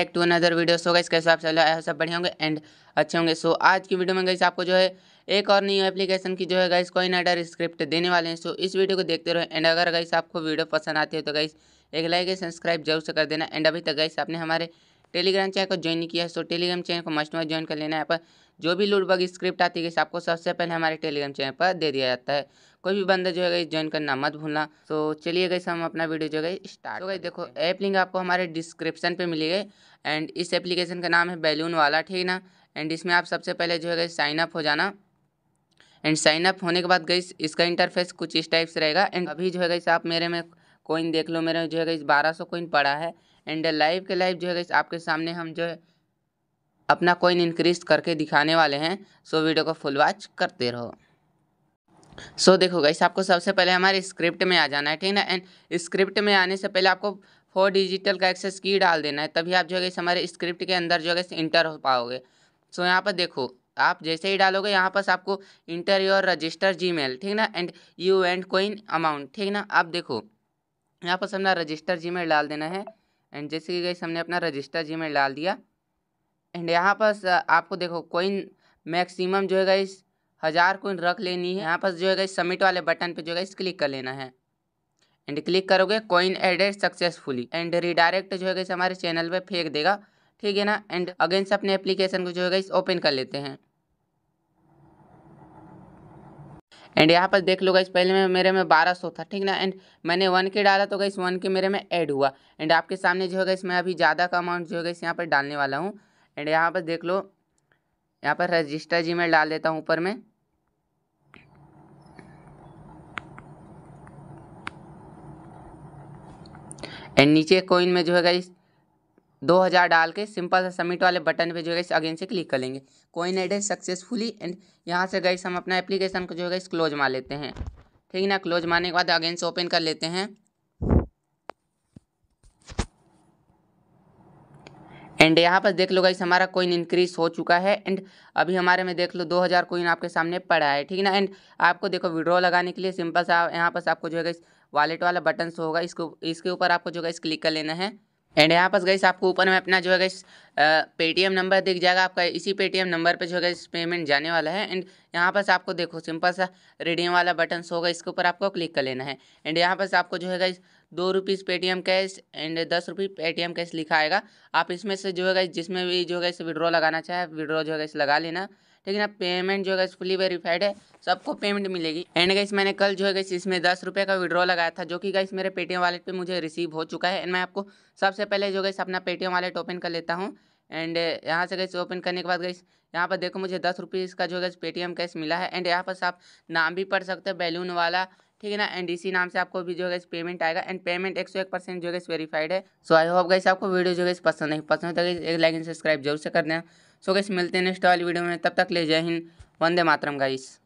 एक to another video so guys कैसे आप चल रहा है सब बढ़िया होंगे एंड अच्छे होंगे सो आज की वीडियो में गाइस आपको जो है एक और न्यू एप्लीकेशन की जो है गाइस कोई नाइडर स्क्रिप्ट देने वाले हैं सो इस वीडियो को देखते रहो एंड अगर गाइस आपको वीडियो पसंद आती है तो गाइस एक लाइक एंड सब्सक्राइब जरूर से कर देना एंड अभी तक गाइस आपने हमारे टेलीग्राम चैनल को ज्वाइन नहीं किया सो टेलीग्राम चैनल को मस्ट मस्ट ज्वाइन कर लेना है पर जो भी लूट बग स्क्रिप्ट आती है आपको सबसे पहले हमारे टेलीग्राम चैनल पर दे दिया जाता है कोई भी बंदा जो है गई ज्वाइन करना मत भूलना तो चलिए गई हम अपना वीडियो जो है स्टार्ट हो गई देखो ऐप लिंक आपको हमारे डिस्क्रिप्शन पर मिली गई एंड इस एप्लीकेशन का नाम है बैलून वाला ठीक ना एंड इसमें आप सबसे पहले जो है गई साइनअप हो जाना एंड साइनअप होने के बाद गई इसका इंटरफेस कुछ इस टाइप से रहेगा एंड अभी जो है गई आप मेरे में कोइन देख लो मेरे जो है गई बारह सौ कोइन पड़ा है एंड लाइव के लाइव जो है गई आपके सामने हम जो है अपना कोइन इंक्रीज करके दिखाने वाले हैं सो वीडियो को फुल वॉच करते रहो सो so, देखो गाइस आपको सबसे पहले हमारे स्क्रिप्ट में आ जाना है ठीक ना एंड स्क्रिप्ट में आने से पहले आपको फोर डिजिटल का एक्सेस की डाल देना है तभी आप जो है हमारे स्क्रिप्ट के अंदर जो है इंटर हो पाओगे सो so, यहाँ पर देखो आप जैसे ही डालोगे यहाँ पर आपको इंटर योर रजिस्टर मेल ठीक ना and you and coin amount ठीक ना आप देखो यहाँ पर अपना रजिस्टर मेल डाल देना है एंड जैसे कि गई हमने अपना रजिस्टर मेल डाल दिया एंड यहाँ पर आपको देखो कोइन मैक्सिमम जो है इस हज़ार कोइन रख लेनी है यहाँ पर जो है सबमिट वाले बटन पे जो है क्लिक कर लेना है एंड क्लिक करोगे coin added successfully and redirect जो है हमारे चैनल पे फेंक देगा ठीक है ना एंड अगेन से अपने एप्लीकेशन को जो है इस ओपन कर लेते हैं एंड यहाँ पर देख लो गई पहले में मेरे में बारह सौ था ठीक ना एंड मैंने वन के डाला तो गई वन के मेरे में ऐड हुआ एंड आपके सामने जो है गई मैं अभी ज़्यादा का अमाउंट जो है इस यहाँ पर डालने वाला हूँ एंड यहाँ पर देख लो यहाँ पर रजिस्टर जी मैं डाल देता हूँ ऊपर में एंड नीचे कोइन में जो है गाइस दो हज़ार डाल के सिंपल सा सबमिट वाले बटन पे जो है इस अगेन से क्लिक कर लेंगे कोइन एड है सक्सेसफुली एंड यहाँ से गई हम अपना एप्लीकेशन को जो है इस क्लोज मार लेते हैं ठीक है ना क्लोज मारने के बाद अगेन से ओपन कर लेते हैं एंड यहाँ पर देख लो गाइस हमारा कोइन इंक्रीज हो चुका है एंड अभी हमारे में देख लो 2000 कोइन आपके सामने पड़ा है ठीक है ना एंड आपको देखो विड्रॉ लगाने के लिए सिंपल सा यहाँ पर आपको जो है गाइस वॉलेट वाला बटन होगा इसको इसके ऊपर आपको जो है गाइस क्लिक कर लेना है एंड यहाँ पर गई आपको ऊपर में अपना जो है गई पेटीएम नंबर दिख जाएगा आपका इसी पेटीएम नंबर पे जो है इस पेमेंट जाने वाला है एंड यहाँ पर आपको देखो सिंपल सा रिडीम वाला बटन सो होगा इसके ऊपर आपको क्लिक कर लेना है एंड यहाँ पर आपको जो है गई दो रुपीज़ पेटीएम कैश एंड दस रुपीज़ पेटीएम कैश लिखा आएगा आप इसमें से जो है जिसमें भी जो है इस विड्रॉ लगाना चाहे विड्रॉ जो है इस लगा लेना लेकिन अब पेमेंट जो है फुली वेरीफाइड है सबको पेमेंट मिलेगी एंड गाइस मैंने कल जो है इसमें दस रुपये का विड्रॉ लगाया था जो कि गाइस मेरे पेटीएम वालेट पे मुझे रिसीव हो चुका है एंड मैं आपको सबसे पहले जो है अपना पेटीएम वालेट ओपन कर लेता हूँ एंड यहाँ से गई ओपन करने के बाद गई यहाँ पर देखो मुझे दस का जो है पेटीएम कैश मिला है एंड यहाँ पर आप नाम भी पढ़ सकते हो बैलून वाला ठीक है ना एंड इसी नाम से आपको भी जो है पेमेंट आएगा एंड पेमेंट एक सौ एक परसेंट जो है इस वेरीफाइड है सो आई होप गई आपको वीडियो जो है पसंद नहीं पसंद होता तो एक लाइक एंड सब्सक्राइब जरूर से कर देना सो गैस मिलते हैं नेक्स्ट वाली वीडियो में तब तक ले जय हिंद वंदे मातरम गाइस